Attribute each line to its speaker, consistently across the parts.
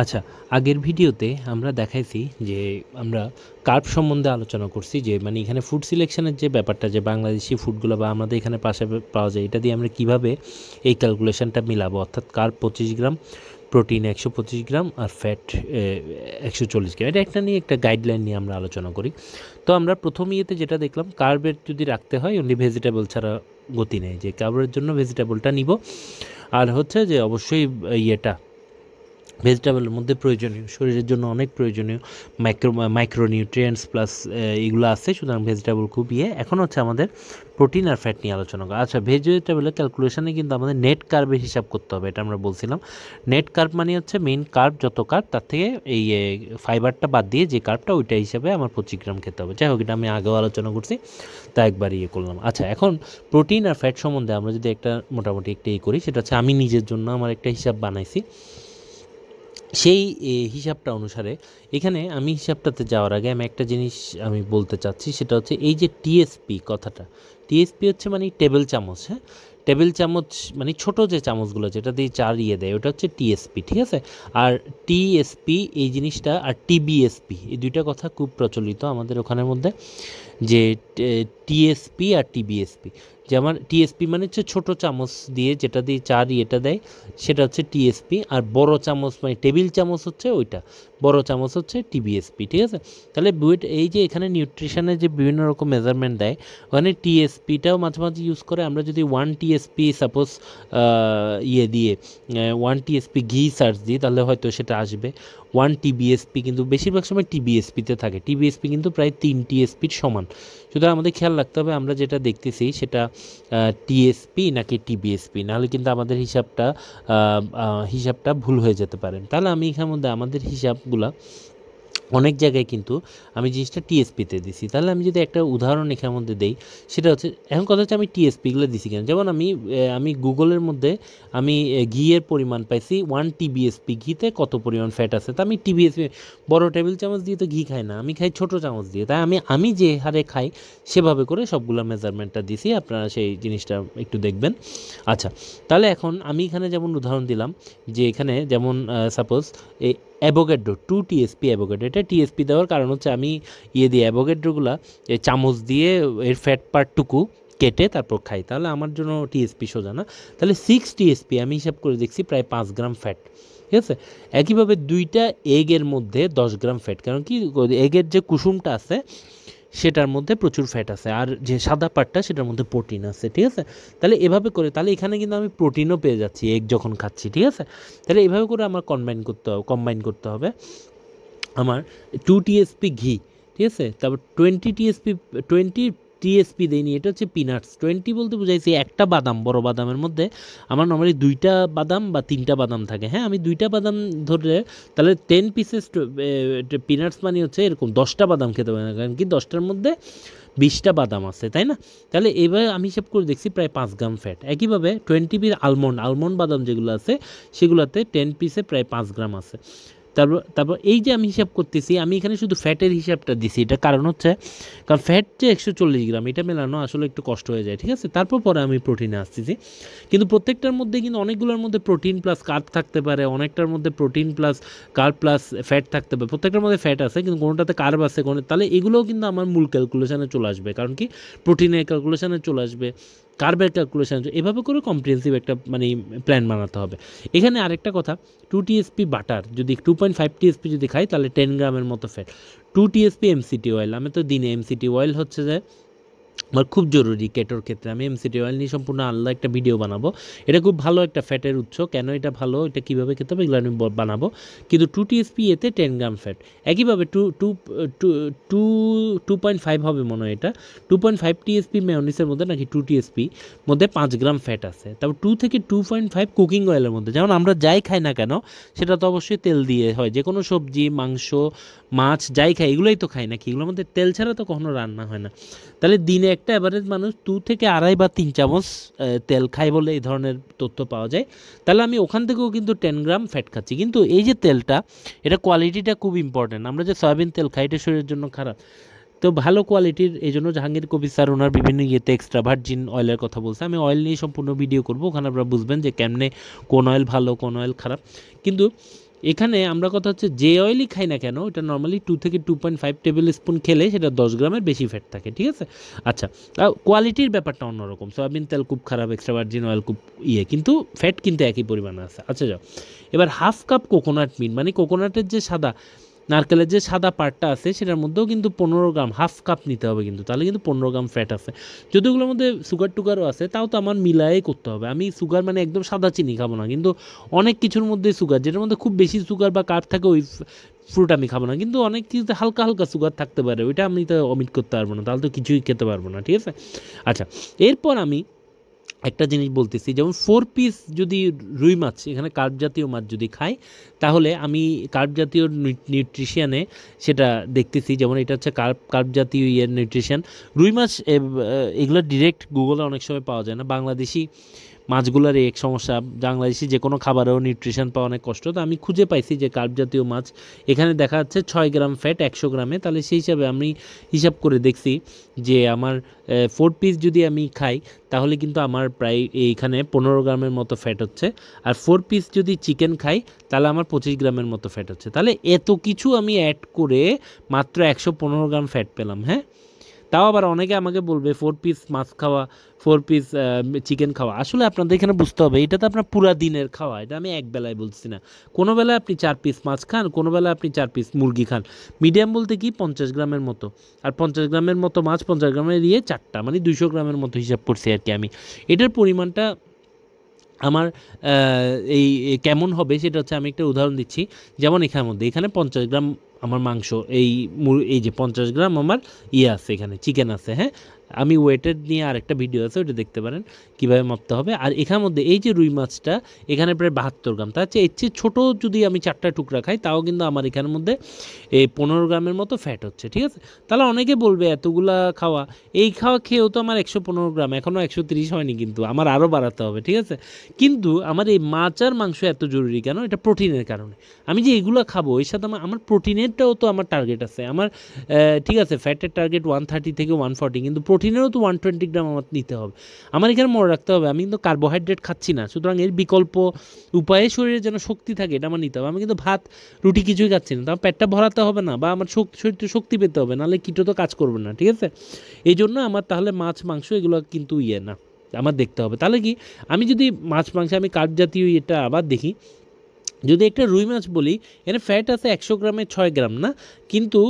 Speaker 1: আচ্ছা আগের ভিডিওতে আমরা দেখাইছি যে আমরা কার্প সম্বন্ধে আলোচনা করছি যে মানে এখানে ফুড সিলেকশনের যে ব্যাপারটা যে বাংলাদেশি ফুডগুলো বা আমাদের এখানে পাশে পাওয়া যায় এটা দিয়ে আমরা কিভাবে এই ক্যালকুলেশনটা মিলাবো অর্থাৎ কার্প পঁচিশ গ্রাম প্রোটিন একশো পঁচিশ গ্রাম আর ফ্যাট একশো চল্লিশ গ্রাম এটা একটা নিয়ে একটা গাইডলাইন নিয়ে আমরা আলোচনা করি তো আমরা প্রথম ইয়েতে যেটা দেখলাম কার্বের যদি রাখতে হয় অনলি ভেজিটেবল ছাড়া গতি নেই যে কার্বের জন্য ভেজিটেবলটা নিব আর হচ্ছে যে অবশ্যই ইয়েটা ভেজিটেবলের মধ্যে প্রয়োজনীয় শরীরের জন্য অনেক প্রয়োজনীয় মাইক্রো মাইক্রোনিউট্রিয়েন্টস প্লাস এগুলো আছে সুতরাং ভেজিটেবল খুব ইয়ে এখন হচ্ছে আমাদের প্রোটিন আর ফ্যাট নিয়ে আলোচনা করা আচ্ছা ভেজিটেবলের ক্যালকুলেশনে কিন্তু আমাদের নেট কার্বের হিসাব করতে হবে এটা আমরা বলছিলাম নেট কার্ব মানে হচ্ছে মেন কার্ব যত কার্ব তার থেকে এই ফাইবারটা বাদ দিয়ে যে কার্বটা ওইটা হিসাবে আমার পঁচিশ গ্রাম খেতে হবে যাই হোক এটা আমি আগেও আলোচনা করছি তা একবার ইয়ে করলাম আচ্ছা এখন প্রোটিন আর ফ্যাট সম্বন্ধে আমরা যদি একটা মোটামুটি একটা ইয়ে করি সেটা হচ্ছে আমি নিজের জন্য আমার একটা হিসাব বানাইছি সেই হিসাবটা অনুসারে এখানে আমি হিসাবটাতে যাওয়ার আগে আমি একটা জিনিস আমি বলতে চাচ্ছি সেটা হচ্ছে এই যে টিএসপি কথাটা টিএসপি হচ্ছে মানে টেবিল চামচ হ্যাঁ টেবিল চামচ মানে ছোট যে চামচগুলো যেটা দিয়ে চার ইয়ে দেয় ওটা হচ্ছে টিএসপি ঠিক আছে আর টিএসপি এই জিনিসটা আর টিবিএসপি এই দুইটা কথা খুব প্রচলিত আমাদের ওখানের মধ্যে যে টিএসপি আর টিবিএসপি যেমন টিএসপি মানে হচ্ছে ছোটো চামচ দিয়ে যেটা দিয়ে চা ইয়েটা দেয় সেটা হচ্ছে টিএসপি আর বড় চামচ মানে টেবিল চামচ হচ্ছে ওইটা বড় চামচ হচ্ছে টিবিএসপি ঠিক আছে তাহলে বুয়েট এই যে এখানে নিউট্রিশনের যে বিভিন্ন রকম মেজারমেন্ট দেয় ওখানে টিএসপিটাও মাঝে মাঝে ইউজ করে আমরা যদি ওয়ান টিএসপি সাপোজ ইয়ে দিয়ে ওয়ান টিএসপি ঘি সার্চ দিই তাহলে হয়তো সেটা আসবে ওয়ান টিবিএসপি কিন্তু বেশিরভাগ সময় টিবিএসপিতে থাকে টিবিএসপি কিন্তু প্রায় তিন টিএসপির সমান সুতরাং আমাদের খেয়াল রাখতে হবে আমরা যেটা দেখতেছি সেটা টিএসপি নাকি টিবিএসপি নাহলে কিন্তু আমাদের হিসাবটা হিসাবটা ভুল হয়ে যেতে পারে তাহলে আমি এখানে মধ্যে আমাদের হিসাবগুলা অনেক জায়গায় কিন্তু আমি জিনিসটা টিএসপিতে দিছি তাহলে আমি যদি একটা উদাহরণ এখানে মধ্যে দেই সেটা হচ্ছে এখন কথা হচ্ছে আমি টিএসপিগুলো দিছি কেন যেমন আমি আমি গুগলের মধ্যে আমি ঘিয়ের পরিমাণ পাইছি ওয়ান টিবিএসপি ঘিতে কত পরিমাণ ফ্যাট আছে তা আমি টিবিএসপি বড় টেবিল চামচ দিয়ে তো ঘি খাই না আমি খাই ছোট চামচ দিয়ে তাই আমি আমি যে হারে খাই সেভাবে করে সবগুলো মেজারমেন্টটা দিছি আপনারা সেই জিনিসটা একটু দেখবেন আচ্ছা তাহলে এখন আমি এখানে যেমন উদাহরণ দিলাম যে এখানে যেমন suppose avocado two TSP avocado এটা টিএসপি দেওয়ার কারণ হচ্ছে আমি ইয়ে দিয়ে অ্যাভোগেড্রোগুলো চামচ দিয়ে এর ফ্যাট পার্টটুকু কেটে তারপর খাই তাহলে আমার জন্য টিএসপি সোজা না তাহলে সিক্স টিএসপি আমি হিসাব করে দেখছি প্রায় পাঁচ গ্রাম ফ্যাট ঠিক আছে একইভাবে দুইটা এগের মধ্যে দশ গ্রাম ফ্যাট কারণ কি এগের যে কুসুমটা আছে সেটার মধ্যে প্রচুর ফ্যাট আছে আর যে সাদা পাটটা সেটার মধ্যে প্রোটিন আছে ঠিক আছে তাহলে এভাবে করে তাহলে এখানে কিন্তু আমি প্রোটিনও পেয়ে যাচ্ছি এগ যখন খাচ্ছি ঠিক আছে তাহলে এভাবে করে আমার কম্বাইন করতে হবে কম্বাইন করতে হবে আমার টু টিএসপি ঘি ঠিক আছে তারপর টোয়েন্টি টিএসপি টোয়েন্টি টিএসপি দেয়নি এটা হচ্ছে পিনাটস টোয়েন্টি বলতে বুঝাইছি একটা বাদাম বড় বাদামের মধ্যে আমার নর্মালি দুইটা বাদাম বা তিনটা বাদাম থাকে হ্যাঁ আমি দুইটা বাদাম ধরলে তাহলে টেন পিসেস পিনাটস মানে হচ্ছে এরকম দশটা বাদাম খেতে পারি না কারণ কি দশটার মধ্যে বিশটা বাদাম আছে তাই না তাহলে এবার আমি হিসাব করে দেখছি প্রায় পাঁচ গ্রাম ফ্যাট একইভাবে টোয়েন্টি পিস আলমন্ড আলমন্ড বাদাম যেগুলো আছে সেগুলোতে টেন পিসে প্রায় পাঁচ গ্রাম আছে তারপর তারপর এই যে আমি হিসাব করতেছি আমি এখানে শুধু ফ্যাটের হিসাবটা দিছি এটা কারণ হচ্ছে কারণ ফ্যাট যে একশো চল্লিশ গ্রাম এটা মেলানো আসলে একটু কষ্ট হয়ে যায় ঠিক আছে তারপর পরে আমি প্রোটিনে আসতেছি কিন্তু প্রত্যেকটার মধ্যে কিন্তু অনেকগুলোর মধ্যে প্রোটিন প্লাস কার্ব থাকতে পারে অনেকটার মধ্যে protein plus carb plus fat থাকতে পারে প্রত্যেকটার মধ্যে ফ্যাট আছে কিন্তু কোনোটাতে কার্ব আছে কোনো তাহলে এগুলোও কিন্তু আমার মূল ক্যালকুলেশানে চলে আসবে কারণ কি প্রোটিনের ক্যালকুলেশানে চলে আসবে কার্বের ক্যালকুলেশন এভাবে করে কম্প্রিহেন্সিভ একটা মানে প্ল্যান বানাতে হবে এখানে আরেকটা কথা টু টিএসপি বাটার যদি টু পয়েন্ট ফাইভ টিএসপি যদি খাই তাহলে টেন গ্রামের মতো fat two TSP MCT oil আমি তো দিনে এমসিটি অয়েল হচ্ছে যে আমার খুব জরুরি কেটোর ক্ষেত্রে আমি এমসিটি অয়েল নিয়ে সম্পূর্ণ আলাদা একটা ভিডিও বানাবো এটা খুব ভালো একটা ফ্যাটের উৎস কেন এটা ভালো এটা কীভাবে খেতে হবে এগুলো আমি বানাবো কিন্তু টু টিএসপি এতে টেন গ্রাম ফ্যাট একইভাবে two two two two point five হবে মনে হয় এটা টু পয়েন্ট ফাইভ টিএসপি মেয়নিসের মধ্যে নাকি টু টিএসপি মধ্যে পাঁচ গ্রাম ফ্যাট আছে তারপর টু থেকে টু পয়েন্ট ফাইভ কুকিং অয়েলের মধ্যে যেমন আমরা যাই খাই না কেন সেটা তো অবশ্যই তেল দিয়ে হয় যে কোনো সবজি মাংস মাছ যাই খাই এগুলোই তো খাই নাকি এগুলোর মধ্যে তেল ছাড়া তো কখনো রান্না হয় না তাহলে দিনে একটা অ্যাভারেজ মানুষ দু থেকে আড়াই বা তিন চামচ তেল খায় বলে এই ধরনের তথ্য পাওয়া যায় তাহলে আমি ওখান থেকেও কিন্তু টেন গ্রাম ফ্যাট খাচ্ছি কিন্তু এই যে তেলটা এটা কোয়ালিটিটা খুব ইম্পর্টেন্ট আমরা যে সয়াবিন তেল খাই এটা শরীরের জন্য খারাপ তো ভালো কোয়ালিটির এই জন্য জাহাঙ্গীর কবি স্যার ওনার বিভিন্ন ইয়েতে এক্সট্রা ভার্জিন অয়েলের কথা বলছে আমি অয়েল নিয়ে সম্পূর্ণ ভিডিও করবো ওখানে আপনারা বুঝবেন যে কেমনে কোন অয়েল ভালো কোন অয়েল খারাপ কিন্তু এখানে আমরা কথা হচ্ছে যে অয়েলই খাই না কেন এটা নর্মালি টু থেকে two point five tablespoon খেলে সেটা দশ গ্রামের বেশি ফ্যাট থাকে ঠিক আছে আচ্ছা কোয়ালিটির ব্যাপারটা অন্যরকম সয়াবিন তেল খুব খারাপ এক্সট্রা ভার্জিন অয়েল খুব ইয়ে কিন্তু ফ্যাট কিন্তু একই পরিমাণে আছে আচ্ছা যাও এবার হাফ কাপ কোকোনাট মিন মানে কোকোনাটের যে সাদা নারকেলের যে সাদা পার্টটা আছে সেটার মধ্যেও কিন্তু পনেরো গ্রাম হাফ কাপ নিতে হবে কিন্তু তাহলে কিন্তু পনেরো গ্রাম ফ্যাট আছে যদি ওগুলোর মধ্যে সুগার টুগারও আছে তাও তো আমার মিলায়ে করতে হবে আমি সুগার মানে একদম সাদা চিনি খাবো না কিন্তু অনেক কিছুর মধ্যে সুগার যেটার মধ্যে খুব বেশি সুগার বা কাঠ থাকে ওই ফ্রুট আমি খাবো না কিন্তু অনেক কিছুতে হালকা হালকা সুগার থাকতে পারে ওইটা আমি তো অমিট করতে পারবো না তাহলে তো কিছুই খেতে পারবো না ঠিক আছে আচ্ছা এরপর আমি একটা জিনিস বলতেছি যেমন ফোর পিস যদি রুই মাছ এখানে কার্ব জাতীয় মাছ যদি খাই তাহলে আমি কার্ব জাতীয় নিউট্রিশিয়ানে সেটা দেখতেছি যেমন এটা হচ্ছে কার্ব কার্ব জাতীয় ইয়ের নিউট্রিশিয়ান রুই মাছ এগুলো ডিরেক্ট গুগলে অনেক সময় পাওয়া যায় না বাংলাদেশি মাছগুলোর এক সমস্যা বাংলাদেশি যে কোনো খাবারেও নিউট্রিশন পাওয়া অনেক কষ্ট তো আমি খুঁজে পাইছি যে কার্ব জাতীয় মাছ এখানে দেখা যাচ্ছে ছয় গ্রাম ফ্যাট একশো গ্রামে তাহলে সেই হিসাবে আমি হিসাব করে দেখছি যে আমার ফোর পিস যদি আমি খাই তাহলে কিন্তু আমার প্রায় এইখানে পনেরো গ্রামের মতো ফ্যাট হচ্ছে আর ফোর পিস যদি চিকেন খাই তাহলে আমার পঁচিশ গ্রামের মতো ফ্যাট হচ্ছে তাহলে এত কিছু আমি অ্যাড করে মাত্র একশো পনেরো গ্রাম ফ্যাট পেলাম হ্যাঁ তাও আবার অনেকে আমাকে বলবে ফোর পিস মাছ খাওয়া ফোর পিস চিকেন খাওয়া আসলে আপনাদের এখানে বুঝতে হবে এটা তো আপনার পুরা দিনের খাওয়া এটা আমি এক বেলায় বলছি না কোনো বেলায় আপনি চার পিস মাছ খান কোনো বেলায় আপনি চার পিস মুরগি খান মিডিয়াম বলতে কি পঞ্চাশ গ্রামের মতো আর পঞ্চাশ গ্রামের মতো মাছ পঞ্চাশ গ্রামের দিয়ে চারটা মানে দুশো গ্রামের মতো হিসাব করছি আর কি আমি এটার পরিমাণটা আমার এই কেমন হবে সেটা হচ্ছে আমি একটা উদাহরণ দিচ্ছি যেমন এখানের মধ্যে এখানে পঞ্চাশ গ্রাম আমার মাংস এই এই যে পঞ্চাশ গ্রাম আমার ইয়ে আছে এখানে চিকেন আছে হ্যাঁ আমি ওয়েটেড নিয়ে আরেকটা ভিডিও আছে ওটা দেখতে পারেন কীভাবে মাপতে হবে আর এখানের মধ্যে এই যে রুই মাছটা এখানে প্রায় বাহাত্তর গ্রাম তার চেয়ে এর চেয়ে ছোটো যদি আমি চারটা টুকরা খাই তাও কিন্তু আমার এখানের মধ্যে এই পনেরো গ্রামের মতো ফ্যাট হচ্ছে ঠিক আছে তাহলে অনেকে বলবে এতগুলা খাওয়া এই খাওয়া খেয়েও তো আমার একশো পনেরো গ্রাম এখনও একশো তিরিশ হয়নি কিন্তু আমার আরও বাড়াতে হবে ঠিক আছে কিন্তু আমার এই মাছ আর মাংস এত জরুরি কেন এটা প্রোটিনের কারণে আমি যে এগুলো খাবো এর সাথে আমার আমার প্রোটিনেরটাও তো আমার টার্গেট আছে আমার ঠিক আছে ফ্যাটের টার্গেট ওয়ান থার্টি থেকে ওয়ান ফর্টি কিন্তু প্রোটিনেরও তো ওয়ান টোয়েন্টি গ্রাম আমার নিতে হবে আমার এখানে মনে রাখতে হবে আমি কিন্তু কার্বোহাইড্রেট খাচ্ছি না সুতরাং এর বিকল্প উপায়ে শরীরে যেন শক্তি থাকে এটা আমার নিতে হবে আমি কিন্তু ভাত রুটি কিছুই খাচ্ছি না তো আমার পেটটা ভরাতে হবে না বা আমার শক্তি শরীরে শক্তি পেতে হবে নাহলে কিটো তো কাজ করবে না ঠিক আছে এই জন্য আমার তাহলে মাছ মাংস এগুলো কিন্তু ইয়ে না আমার দেখতে হবে তাহলে কি আমি যদি মাছ মাংস আমি কাঠ জাতীয় এটা আবার দেখি যদি একটা রুই মাছ বলি এর ফ্যাট আছে একশো গ্রামে ছয় গ্রাম না কিন্তু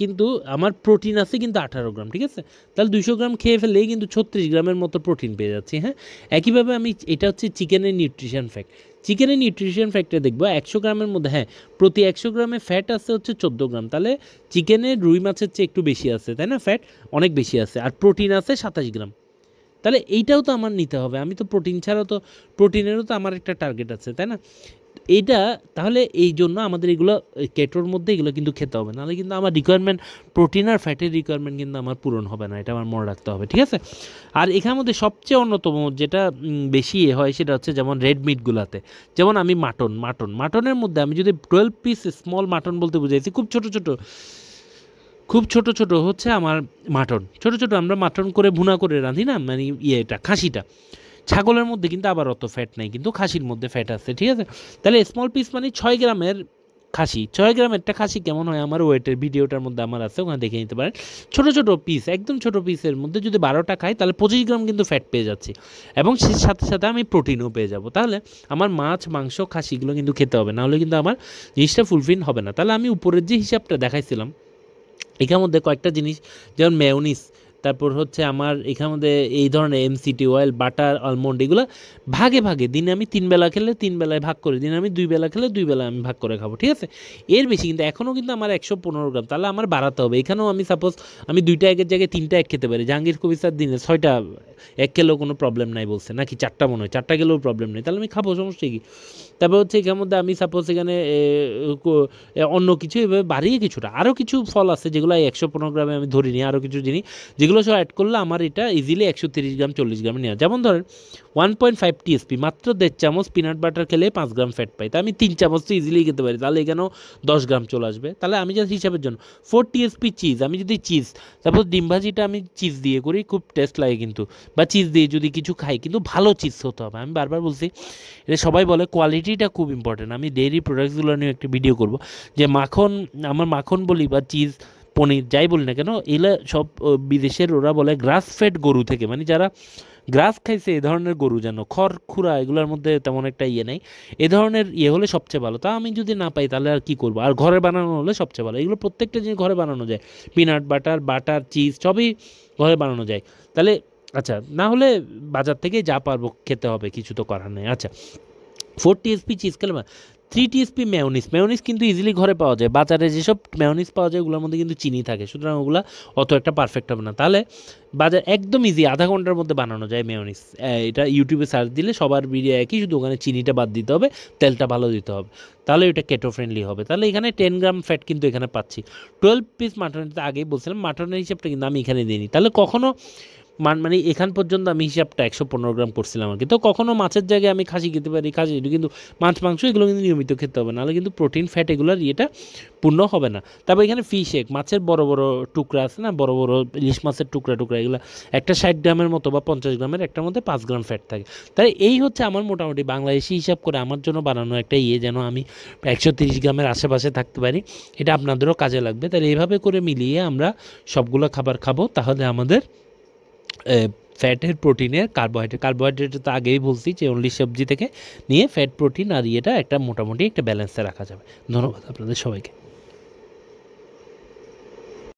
Speaker 1: কিন্তু আমার প্রোটিন আছে কিন্তু আঠারো গ্রাম ঠিক আছে তাহলে দুশো গ্রাম খেয়ে ফেলেই কিন্তু ছত্রিশ গ্রামের মতো প্রোটিন পেয়ে যাচ্ছি হ্যাঁ একইভাবে আমি এটা হচ্ছে চিকেনের নিউট্রিশন ফ্যাক্ট চিকেনের নিউট্রিশন ফ্যাক্টে দেখবো একশো গ্রামের মধ্যে হ্যাঁ প্রতি একশো গ্রামে ফ্যাট আছে হচ্ছে চোদ্দো গ্রাম তাহলে চিকেনের রুই মাছের চেয়ে একটু বেশি আছে তাই না ফ্যাট অনেক বেশি আছে আর প্রোটিন আছে সাতাশ গ্রাম তাহলে এইটাও তো আমার নিতে হবে আমি তো প্রোটিন ছাড়াও তো প্রোটিনেরও তো আমার একটা টার্গেট আছে তাই না এইটা তাহলে এই জন্য আমাদের এগুলো কেটোর মধ্যে এগুলো কিন্তু খেতে হবে নাহলে কিন্তু আমার রিকোয়ারমেন্ট প্রোটিন আর ফ্যাটের রিকোয়ারমেন্ট কিন্তু আমার পূরণ হবে না এটা আমার মনে রাখতে হবে ঠিক আছে আর এখান মধ্যে সবচেয়ে অন্যতম যেটা বেশি এ ইয়ে হয় সেটা হচ্ছে যেমন রেড মিটগুলোতে যেমন আমি মাটন মাটন মাটনের মধ্যে আমি যদি টুয়েলভ পিস স্মল মাটন বলতে বুঝাইছি খুব ছোট ছোট খুব ছোট ছোট হচ্ছে আমার মাটন ছোট ছোট আমরা মাটন করে ভুনা করে রাঁধি না মানে ইয়েটা খাসিটা ছাগলের মধ্যে কিন্তু আবার অত ফ্যাট নেই কিন্তু খাসির মধ্যে ফ্যাট আছে ঠিক আছে তাহলে স্মল পিস মানে ছয় গ্রামের খাসি ছয় গ্রাম একটা খাসি কেমন হয় আমার ওয়েটের ভিডিওটার মধ্যে আমার আছে ওখানে দেখে নিতে পারেন ছোট ছোট পিস একদম ছোট পিসের মধ্যে যদি বারোটা খাই তাহলে পঁচিশ গ্রাম কিন্তু ফ্যাট পেয়ে যাচ্ছে এবং সেই সাথে সাথে আমি প্রোটিনও পেয়ে যাব তাহলে আমার মাছ মাংস খাসিগুলো কিন্তু খেতে হবে নাহলে কিন্তু আমার জিনিসটা ফুলফিল হবে না তাহলে আমি উপরের যে হিসাবটা দেখাইছিলাম এখানের মধ্যে কয়েকটা জিনিস যেমন মেয়নিস তারপর হচ্ছে আমার এখানে মধ্যে এই ধরনের এমসিটি অয়েল বাটার আলমন্ড এগুলো ভাগে ভাগে দিনে আমি তিন বেলা খেলে তিন বেলায় ভাগ করে দিনে আমি দুই বেলা খেলে দুই বেলা আমি ভাগ করে খাবো ঠিক আছে এর বেশি কিন্তু এখনও কিন্তু আমার একশো পনেরো গ্রাম তাহলে আমার বাড়াতে হবে এখানেও আমি সাপোজ আমি দুইটা একের জায়গায় তিনটা এক খেতে পারি জাহাঙ্গীর কবির স্যার দিনে ছয়টা এক খেলেও কোনো প্রবলেম নাই বলছে নাকি চারটা মনে হয় চারটা খেলেও প্রবলেম নেই তাহলে আমি খাবো সমস্যা কি তারপর হচ্ছে এখানের মধ্যে আমি সাপোজ এখানে অন্য কিছু এভাবে বাড়িয়ে কিছুটা আরও কিছু ফল আছে যেগুলো একশো পনেরো গ্রামে আমি ধরিনি আরও কিছু জিনিস এগুলো সব অ্যাড করলে আমার এটা ইজিলি একশো তিরিশ গ্রাম চল্লিশ গ্রামে নেওয়া যেমন ধরেন ওয়ান পয়েন্ট ফাইভ টিএসপি মাত্র দেড় চামচ পিনাট বাটার খেলে পাঁচ গ্রাম ফ্যাট পাই তা আমি তিন চামচ তো ইজিলি খেতে পারি তাহলে এখানেও দশ গ্রাম চলে আসবে তাহলে আমি যা হিসাবের জন্য ফোর টিএসপি চিজ আমি যদি চিজ সাপোজ ডিম ভাজিটা আমি চিজ দিয়ে করি খুব টেস্ট লাগে কিন্তু বা চিজ দিয়ে যদি কিছু খাই কিন্তু ভালো চিজ হতে হবে আমি বারবার বলছি এটা সবাই বলে কোয়ালিটিটা খুব ইম্পর্টেন্ট আমি ডেইরি প্রোডাক্টসগুলো নিয়ে একটা ভিডিও করব যে মাখন আমার মাখন বলি বা চিজ পনির যাই বলি না কেন এলা সব বিদেশের ওরা বলে গ্রাস ফেড গরু থেকে মানে যারা গ্রাস খাইছে এ ধরনের গরু যেন খড় খুঁড়া এগুলোর মধ্যে তেমন একটা ইয়ে নেই এ ধরনের ইয়ে হলে সবচেয়ে ভালো তা আমি যদি না পাই তাহলে আর কি করবো আর ঘরে বানানো হলে সবচেয়ে ভালো এগুলো প্রত্যেকটা জিনিস ঘরে বানানো যায় পিনাট বাটার বাটার চিজ সবই ঘরে বানানো যায় তাহলে আচ্ছা না হলে বাজার থেকে যা পারবো খেতে হবে কিছু তো করার নেই আচ্ছা ফোর টিএসপি চিজকেল থ্রি টিএসপি মেয়নিস মেয়নিস কিন্তু ইজিলি ঘরে পাওয়া যায় বাজারে যেসব মেয়নিস পাওয়া যায় ওগুলোর মধ্যে কিন্তু চিনি থাকে সুতরাং ওগুলো অত একটা পারফেক্ট হবে না তাহলে বাজার একদম ইজি আধা ঘন্টার মধ্যে বানানো যায় মেয়নিস এটা ইউটিউবে সার্চ দিলে সবার ভিডিও একই শুধু ওখানে চিনিটা বাদ দিতে হবে তেলটা ভালো দিতে হবে তাহলে এটা কেটো ফ্রেন্ডলি হবে তাহলে এখানে টেন গ্রাম ফ্যাট কিন্তু এখানে পাচ্ছি টুয়েলভ পিস মাটনের আগেই বলছিলাম মাটনের হিসাবটা কিন্তু আমি এখানে দিইনি তাহলে কখনও মান মানে এখান পর্যন্ত আমি হিসাবটা একশো পনেরো গ্রাম করছিলাম আর কি তো কখনও মাছের জায়গায় আমি খাসি খেতে পারি খাসি কিন্তু মাছ মাংস এগুলো কিন্তু নিয়মিত খেতে হবে নাহলে কিন্তু প্রোটিন ফ্যাট এগুলোর ইয়েটা পূর্ণ হবে না তারপর এখানে ফিশ এক মাছের বড় বড় টুকরা আছে না বড় বড় ইলিশ মাছের টুকরা টুকরা এগুলো একটা ষাট গ্রামের মতো বা পঞ্চাশ গ্রামের একটার মধ্যে পাঁচ গ্রাম ফ্যাট থাকে তাই এই হচ্ছে আমার মোটামুটি বাংলাদেশি হিসাব করে আমার জন্য বানানো একটা ইয়ে যেন আমি একশো তিরিশ গ্রামের আশেপাশে থাকতে পারি এটা আপনাদেরও কাজে লাগবে তাহলে এইভাবে করে মিলিয়ে আমরা সবগুলো খাবার খাবো তাহলে আমাদের ফ্যাটের প্রোটিনের কার্বোহাইড্রেট কার্বোহাইড্রেট তো আগেই বলছি যে অনলি সবজি থেকে নিয়ে ফ্যাট প্রোটিন আর ইয়েটা একটা মোটামুটি একটা ব্যালেন্সে রাখা যাবে ধন্যবাদ আপনাদের সবাইকে